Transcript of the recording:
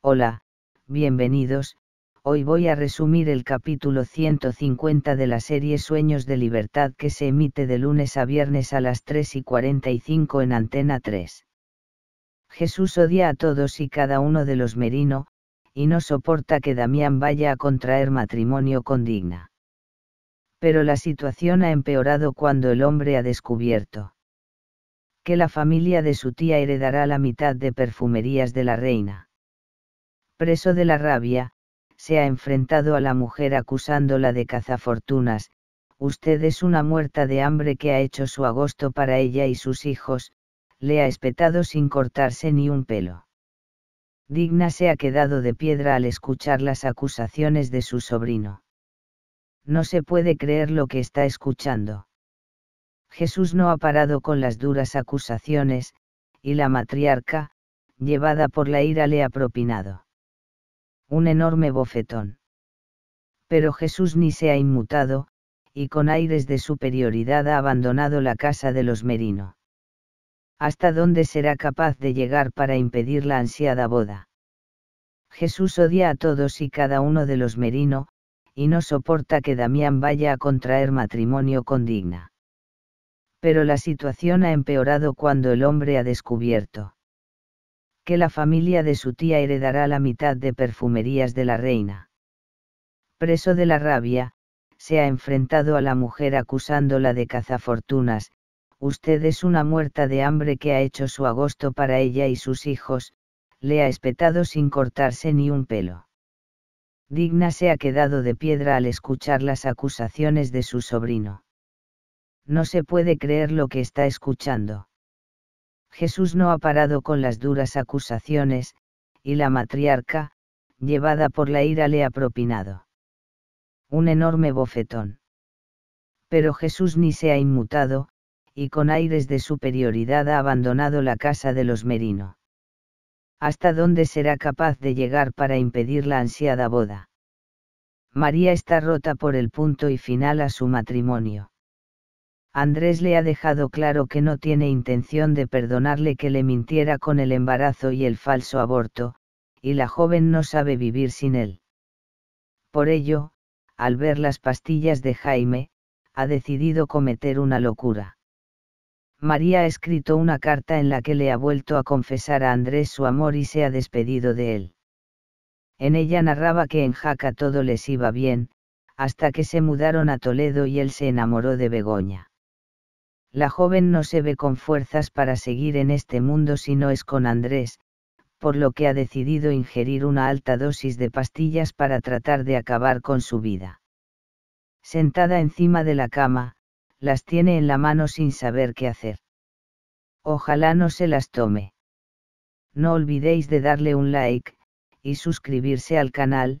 Hola, bienvenidos, hoy voy a resumir el capítulo 150 de la serie Sueños de Libertad que se emite de lunes a viernes a las 3 y 45 en Antena 3. Jesús odia a todos y cada uno de los Merino, y no soporta que Damián vaya a contraer matrimonio con Digna. Pero la situación ha empeorado cuando el hombre ha descubierto que la familia de su tía heredará la mitad de perfumerías de la reina preso de la rabia, se ha enfrentado a la mujer acusándola de cazafortunas, usted es una muerta de hambre que ha hecho su agosto para ella y sus hijos, le ha espetado sin cortarse ni un pelo. Digna se ha quedado de piedra al escuchar las acusaciones de su sobrino. No se puede creer lo que está escuchando. Jesús no ha parado con las duras acusaciones, y la matriarca, llevada por la ira, le ha propinado un enorme bofetón. Pero Jesús ni se ha inmutado, y con aires de superioridad ha abandonado la casa de los Merino. ¿Hasta dónde será capaz de llegar para impedir la ansiada boda? Jesús odia a todos y cada uno de los Merino, y no soporta que Damián vaya a contraer matrimonio con Digna. Pero la situación ha empeorado cuando el hombre ha descubierto que la familia de su tía heredará la mitad de perfumerías de la reina. Preso de la rabia, se ha enfrentado a la mujer acusándola de cazafortunas, usted es una muerta de hambre que ha hecho su agosto para ella y sus hijos, le ha espetado sin cortarse ni un pelo. Digna se ha quedado de piedra al escuchar las acusaciones de su sobrino. No se puede creer lo que está escuchando. Jesús no ha parado con las duras acusaciones, y la matriarca, llevada por la ira, le ha propinado un enorme bofetón. Pero Jesús ni se ha inmutado, y con aires de superioridad ha abandonado la casa de los Merino. ¿Hasta dónde será capaz de llegar para impedir la ansiada boda? María está rota por el punto y final a su matrimonio. Andrés le ha dejado claro que no tiene intención de perdonarle que le mintiera con el embarazo y el falso aborto, y la joven no sabe vivir sin él. Por ello, al ver las pastillas de Jaime, ha decidido cometer una locura. María ha escrito una carta en la que le ha vuelto a confesar a Andrés su amor y se ha despedido de él. En ella narraba que en Jaca todo les iba bien, hasta que se mudaron a Toledo y él se enamoró de Begoña. La joven no se ve con fuerzas para seguir en este mundo si no es con Andrés, por lo que ha decidido ingerir una alta dosis de pastillas para tratar de acabar con su vida. Sentada encima de la cama, las tiene en la mano sin saber qué hacer. Ojalá no se las tome. No olvidéis de darle un like, y suscribirse al canal,